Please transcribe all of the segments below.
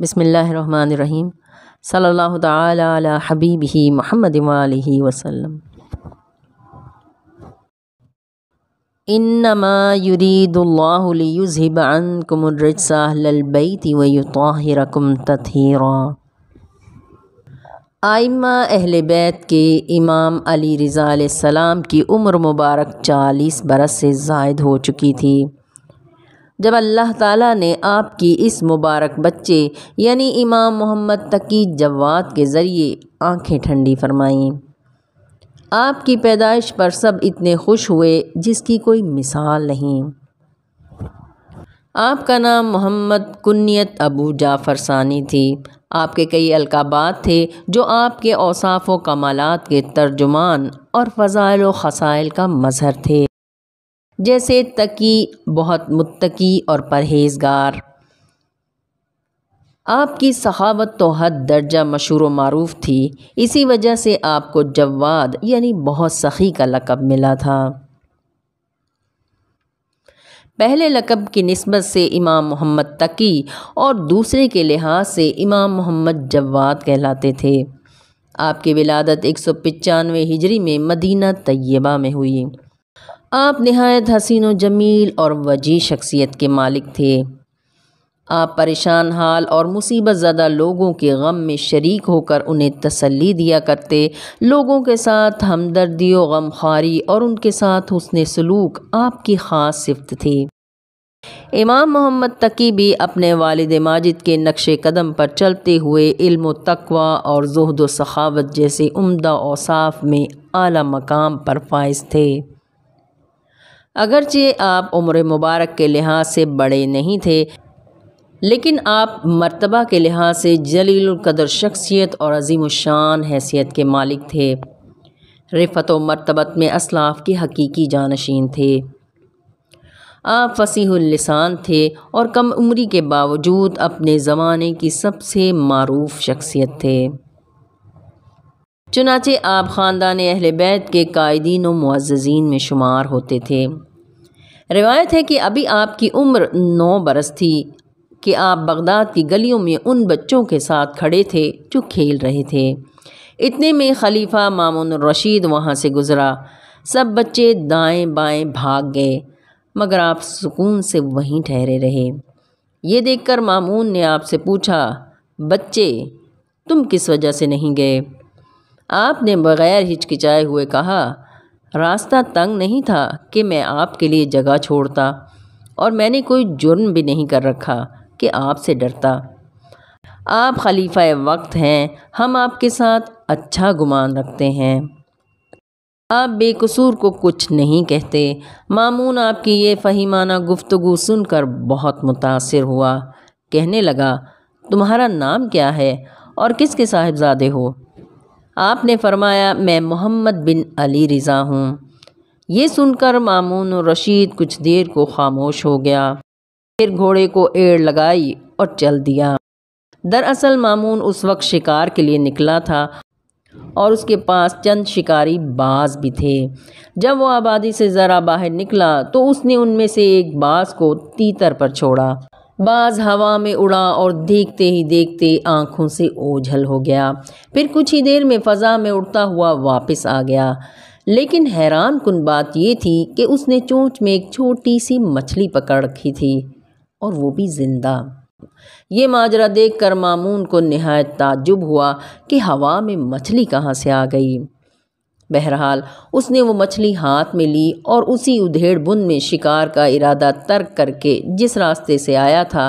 بسم الله الرحمن الرحيم صلى الله تعالى على حبيبه محمد وآله وسلم إنما يريد الله ليذهب عنكم الرجس أهل البيت ويطهركم تطهيرا आइमा अहल बैत के इमाम अली रज़ा सलाम की उम्र मुबारक चालीस बरस से जायद हो चुकी थी जब अल्लाह ताला ने आपकी इस मुबारक बच्चे यानी इमाम मोहम्मद तकी जवाद के ज़रिए आंखें ठंडी फरमाईं आपकी पैदाइश पर सब इतने खुश हुए जिसकी कोई मिसाल नहीं आपका नाम मोहम्मद कुन्नीत अबू जाफ़र सानी थी आपके कई अलकाबात थे जो आपके औसाफ व कमालत के तर्जुमान और फ़जाइल व खसाइल का मजहर थे जैसे तकी बहुत मुतकी और परहेजगार आपकी सहावत तो हद दर्जा मशहूर व मरूफ थी इसी वजह से आपको जवाद यानी बहुत सखी का लकब मिला था पहले लकब की नस्बत से इमाम मोहम्मद तकी और दूसरे के लिहाज से इमाम मोहम्मद जवाद कहलाते थे आपकी विलादत एक सौ पचानवे हिजरी में मदीना तय्यबा में हुई आप नहायत हसिन व जमील और वजी शख्सियत के मालिक थे आप परेशान हाल और मुसीबत ज़्यादा लोगों के गम में शरीक होकर उन्हें तसल्ली दिया करते लोगों के साथ हमदर्दी गम खारी और उनके साथ हुसन सलूक आपकी ख़ास सिफत थी इमाम मोहम्मद तकी भी अपने वालद माजिद के नक्श कदम पर चलते हुए इल्म तकवा और जहद सखावत जैसे उम्दा औसाफ में अली मकाम पर फायज थे अगरचे आप उम्र मुबारक के लिहाज से बड़े नहीं थे लेकिन आप मर्तबा के लिहाज से जलीलकदर शख्सियत और अजीम शान हैसियत के मालिक थे रिफत व मरतबत में असलाफ के हकीकी जानशीन थे आप फसीहलसान थे और कम उम्री के बावजूद अपने ज़माने की सबसे मरूफ शख्सियत थे चुनाचे आप ख़ानदान अहल बैत के कायदीन व में शुमार होते थे रिवायत है कि अभी आपकी उम्र नौ बरस थी कि आप बगदाद की गलियों में उन बच्चों के साथ खड़े थे जो खेल रहे थे इतने में खलीफा मामून रशीद वहाँ से गुज़रा सब बच्चे दाएं बाएं भाग गए मगर आप सुकून से वहीं ठहरे रहे ये देखकर मामून ने आपसे पूछा बच्चे तुम किस वजह से नहीं गए आपने बग़ैर हिचकिचाए हुए कहा रास्ता तंग नहीं था कि मैं आपके लिए जगह छोड़ता और मैंने कोई जुर्म भी नहीं कर रखा कि आपसे डरता आप खलीफा वक्त हैं हम आपके साथ अच्छा गुमान रखते हैं आप बेकसूर को कुछ नहीं कहते मामून आपकी ये फहीमाना गुफ्तु सुनकर बहुत मुतासर हुआ कहने लगा तुम्हारा नाम क्या है और किसके साहिबजादे हो आपने फरमाया मैं मोहम्मद बिन अली रजा हूँ ये सुनकर मामून और रशीद कुछ देर को खामोश हो गया फिर घोड़े को एड़ लगाई और चल दिया दरअसल मामून उस वक्त शिकार के लिए निकला था और उसके पास चंद शिकारी बाज भी थे जब वो आबादी से ज़रा बाहर निकला तो उसने उनमें से एक बाज को तीतर पर छोड़ा बाज हवा में उड़ा और देखते ही देखते आंखों से ओझल हो गया फिर कुछ ही देर में फ़ज़ा में उड़ता हुआ वापस आ गया लेकिन हैरान कन बात यह थी कि उसने चोंच में एक छोटी सी मछली पकड़ रखी थी और वो भी ज़िंदा ये माजरा देख कर मामून को नहायत ताजुब हुआ कि हवा में मछली कहाँ से आ गई बहरहाल उसने वो मछली हाथ में ली और उसी उधेड़ बुन में शिकार का इरादा तर्क करके जिस रास्ते से आया था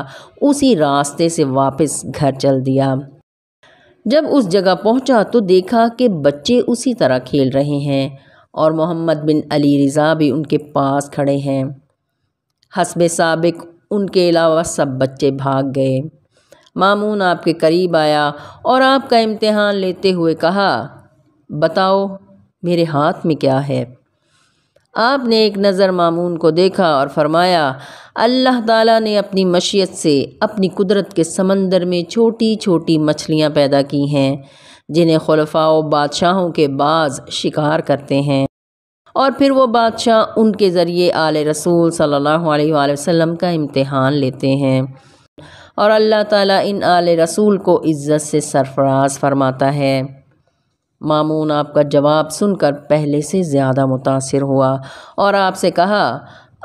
उसी रास्ते से वापस घर चल दिया जब उस जगह पहुंचा तो देखा कि बच्चे उसी तरह खेल रहे हैं और मोहम्मद बिन अली रिज़ा भी उनके पास खड़े हैं हसब सबक उनके अलावा सब बच्चे भाग गए मामून आपके करीब आया और आपका इम्तिहान लेते हुए कहा बताओ मेरे हाथ में क्या है आपने एक नज़र मामून को देखा और फरमाया अल्लाह ताला ने अपनी मशीत से अपनी कुदरत के समंदर में छोटी छोटी मछलियाँ पैदा की हैं जिन्हें खलफाओ बादशाहों के बाज शिकार करते हैं और फिर वो बादशाह उनके ज़रिए आल रसूल सल्लल्लाहु अलैहि वसल्लम का इम्तहान लेते हैं और अल्लाह ताला इन आल रसूल को इज़्ज़त से सरफराज फरमाता है मामून आपका जवाब सुनकर पहले से ज़्यादा मुतासर हुआ और आपसे कहा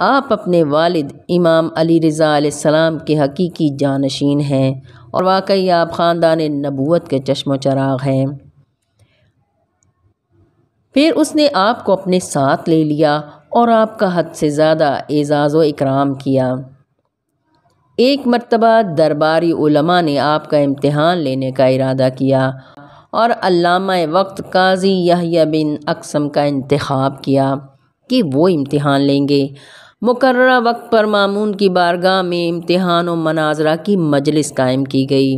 आप अपने वालिद इमाम अली रज़ा सलाम के हकीकी जानशीन हैं और वाकई आप ख़ानदान नबूत के चश्मोचराग चराग हैं फिर उसने आपको अपने साथ ले लिया और आपका हद से ज़्यादा एज़ाज़ व इकराम किया एक मरतबा दरबारी उलमा ने आपका इम्तहान लेने का इरादा किया और अल्लामा वक्त काजी यहिया बिन अक्सम का इंतखब किया कि वो इम्तहान लेंगे मुकर्रा वक्त पर मामून की बारगाह में इम्तहान व मनाजरा की मजलिस कायम की गई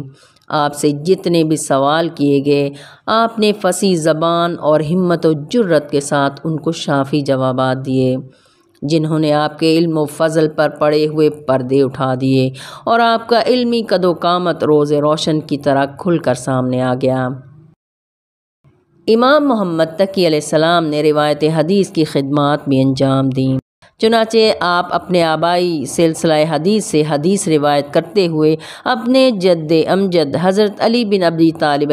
आपसे जितने भी सवाल किए गए आपने फंसी ज़बान और हिम्मत और जुर्रत के साथ उनको शाफी जवाब दिए जिन्होंने आपके इल्म फजल पर पड़े हुए पर्दे उठा दिए और आपका इल्मी कदोकामत रोज़ रोशन की तरह खुलकर सामने आ गया इमाम मोहम्मद तकी सलाम ने रिवायत हदीस की खिदमत भी अंजाम दी चुनाचे आप अपने आबाई सिलसिला हदीस से हदीस रिवायत करते हुए अपने जद अमजद हज़रत अली बिन अबी तालब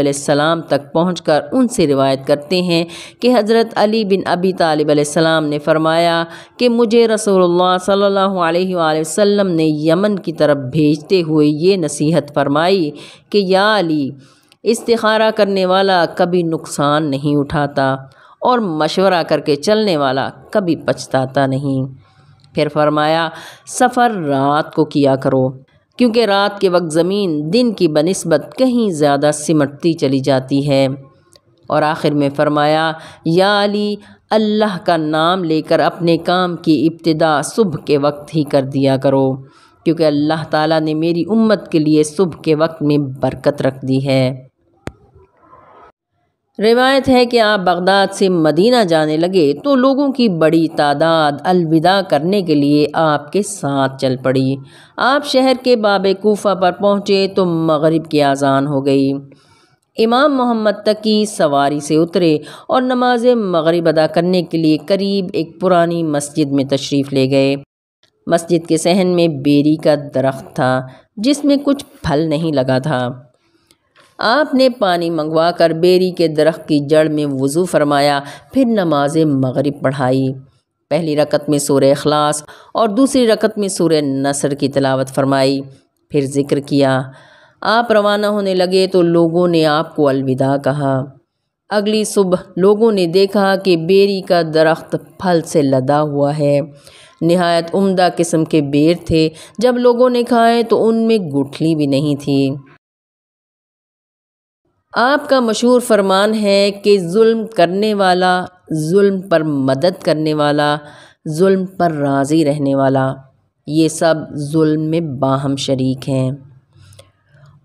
तक पहुँच कर उनसे रिवायत करते हैं कि हज़रत अली बिन अबी तालब ने फ़रमाया कि मुझे रसोल्ला सल्ला ने यमन की तरफ भेजते हुए ये नसीहत फरमाई कि या अली इस्तारा करने वाला कभी नुकसान नहीं उठाता और मशवरा करके चलने वाला कभी पछताता नहीं फिर फरमाया सफ़र रात को किया करो क्योंकि रात के वक्त ज़मीन दिन की बनस्बत कहीं ज़्यादा सिमटती चली जाती है और आखिर में फरमाया या अली अल्लाह का नाम लेकर अपने काम की इब्तदा सुबह के वक्त ही कर दिया करो क्योंकि अल्लाह ताला ने मेरी उम्मत के लिए सुबह के वक्त में बरकत रख दी है रिवायत है कि आप बगदाद से मदीना जाने लगे तो लोगों की बड़ी तादाद अलविदा करने के लिए आपके साथ चल पड़ी आप शहर के बाबे कोफा पर पहुँचे तो मगरिब की आज़ान हो गई इमाम मोहम्मद तकी सवारी से उतरे और नमाज मगरिब अदा करने के लिए करीब एक पुरानी मस्जिद में तशरीफ़ ले गए मस्जिद के सहन में बेरी का दरख्त था जिसमें कुछ फल नहीं लगा था आपने पानी मंगवा कर बेरी के दरख्त की जड़ में वज़ू फरमाया फिर नमाज मगरिब पढ़ाई पहली रकत में सूर अखलास और दूसरी रकत में सूर नसर की तलावत फरमाई फिर ज़िक्र किया आप रवाना होने लगे तो लोगों ने आपको अलविदा कहा अगली सुबह लोगों ने देखा कि बेरी का दरख्त फल से लदा हुआ है नहायत उम्दा किस्म के बेर थे जब लोगों ने खाए तो उनमें गुठली भी नहीं थी आपका मशहूर फरमान है कि जुल्म करने वाला जुल्म पर मदद करने वाला जुल्म पर राज़ी रहने वाला ये सब जुल्म में बाहम शरीक हैं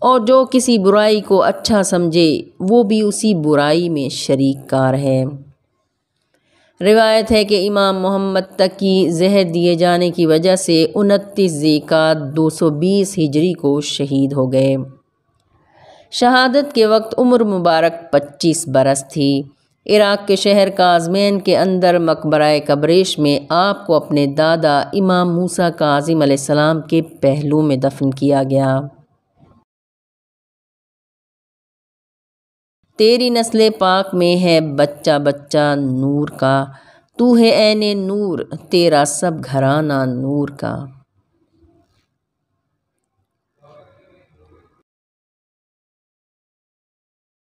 और जो किसी बुराई को अच्छा समझे वो भी उसी बुराई में शरीक कार है रिवायत है कि इमाम मोहम्मद तक की जहर दिए जाने की वजह से उनतीस जीका दो सौ बीस हिजरी को शहीद हो गए शहादत के वक्त उम्र मुबारक 25 बरस थी इराक़ के शहर काजमैन के अंदर मकबरा कब्रेश में आपको अपने दादा इमाम मूसा काजिम सलाम के पहलू में दफन किया गया तेरी नस्ल पाक में है बच्चा बच्चा नूर का तू है ऐने नूर तेरा सब घराना नूर का